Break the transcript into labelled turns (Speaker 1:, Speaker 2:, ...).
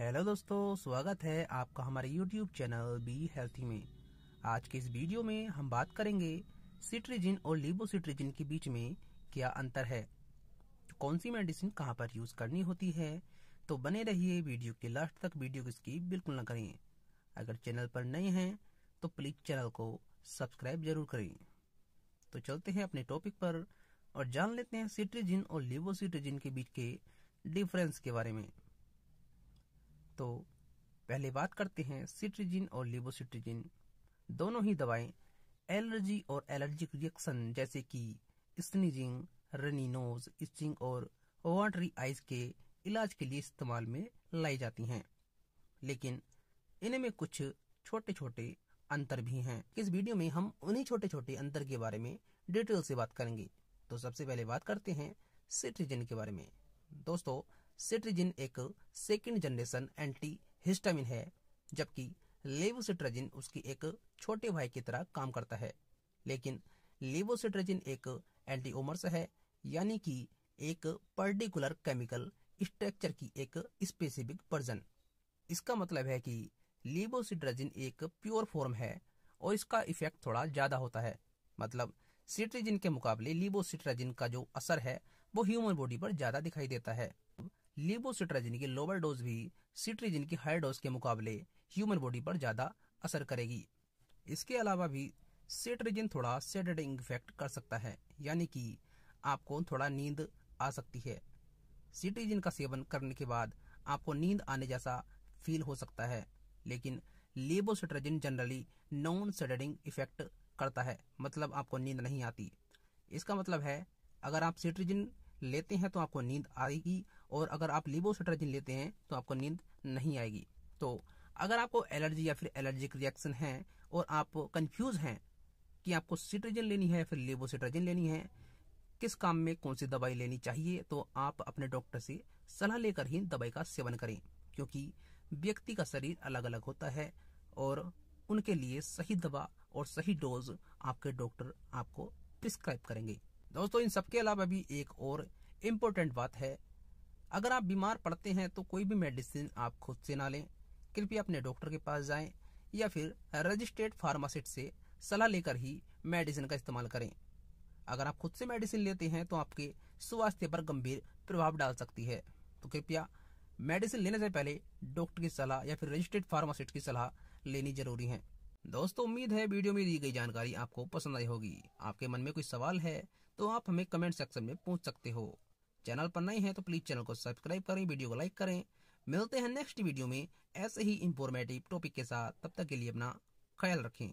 Speaker 1: hello दोस्तों स्वागत है आपका हमारे यूट्यूब चैनल बी हेल्थी में आज के इस वीडियो में हम बात करेंगे सिट्रिजिन और लिबोसिट्रिजिन के बीच में क्या अंतर है कौन सी मेडिसिन कहाँ पर यूज करनी होती है तो बने रहिए वीडियो के लास्ट तक वीडियो को स्कीप बिल्कुल न करें अगर चैनल पर नए हैं तो प्लीज चैनल को सब्सक्राइब जरूर करें तो चलते हैं अपने टॉपिक पर और जान लेते हैं सिट्रिजिन और लिबोसिट्रिजिन के बीच के डिफरेंस के बारे में तो पहले बात करते हैं सिट्रिजिन और लिबोसिट्रिजिन दोनों ही दवाएं एलर्जी और एलर्जिक रिएक्शन जैसे कि स्निजिंग रनिनोज स्टिंग और वाटरी आइज के इलाज के लिए इस्तेमाल में लाई जाती हैं लेकिन इनमें कुछ छोटे छोटे अंतर भी हैं इस वीडियो में हम उन्हीं छोटे छोटे अंतर के बारे में डिटेल से बात करेंगे तो सबसे पहले बात करते हैं सिट्रिजन के बारे में दोस्तों सिट्रिजिन एक सेकेंड जनरेशन एंटी हिस्टामिन है जबकि लेवोसिट्राजिन उसकी एक छोटे भाई की तरह काम करता है लेकिन लेवोसिट्राजिन एक एंटीओमर्स है यानी कि एक पर्टिकुलर केमिकल स्ट्रक्चर की एक स्पेसिफिक वर्जन इसका मतलब है कि लिबोसिट्राजिन एक प्योर फॉर्म है और इसका इफेक्ट थोड़ा ज्यादा होता है मतलब सिट्रिजिन के मुकाबले लिबोसिट्राजिन का जो असर है वो ह्यूमन बॉडी पर ज्यादा दिखाई देता है लिबोसिट्राजिन की लोअर डोज भी सिट्रीजिन की हाई डोज के मुकाबले ह्यूमन बॉडी पर ज्यादा असर करेगी इसके अलावा भी सिट्रीजिन थोड़ा सेडेटिंग इफेक्ट कर सकता है यानी कि आपको थोड़ा नींद आ सकती है सिट्रीजिन का सेवन करने के बाद आपको नींद आने जैसा फील हो सकता है लेकिन levocetirizine generally non sedating effect करता है मतलब आपको नींद नहीं आती इसका मतलब है अगर आप सिट्रीजिन लेते हैं तो आपको नींद आएगी और अगर आप लिबोसिट्राजिन लेते हैं तो आपको नींद नहीं आएगी तो अगर आपको एलर्जी या फिर एलर्जिक रिएक्शन है और आप कंफ्यूज हैं कि आपको सिट्रोजन लेनी है या फिर लिबोसिट्राजिन लेनी है किस काम में कौन सी दवाई लेनी चाहिए तो आप अपने डॉक्टर से सलाह लेकर ही दवाई का सेवन करें क्योंकि व्यक्ति का शरीर अलग अलग होता है और उनके लिए सही दवा और सही डोज आपके डॉक्टर आपको प्रिस्क्राइब करेंगे दोस्तों इन सबके अलावा भी एक और इम्पोर्टेंट बात है अगर आप बीमार पड़ते हैं तो कोई भी मेडिसिन आप खुद से ना लें कृपया अपने डॉक्टर के पास जाएं या फिर रजिस्ट्रेड फार्मासिस्ट से सलाह लेकर ही मेडिसिन का इस्तेमाल करें अगर आप खुद से मेडिसिन लेते हैं तो आपके स्वास्थ्य पर गंभीर प्रभाव डाल सकती है तो कृपया मेडिसिन लेने से पहले डॉक्टर की सलाह या फिर रजिस्टर्ड फार्मासिस्ट की सलाह लेनी जरूरी है दोस्तों उम्मीद है वीडियो में दी गई जानकारी आपको पसंद आई होगी आपके मन में कोई सवाल है तो आप हमें कमेंट सेक्शन में पूछ सकते हो चैनल पर नए हैं तो प्लीज चैनल को सब्सक्राइब करें वीडियो को लाइक करें मिलते हैं नेक्स्ट वीडियो में ऐसे ही इंफॉर्मेटिव टॉपिक के साथ तब तक के लिए अपना ख्याल रखें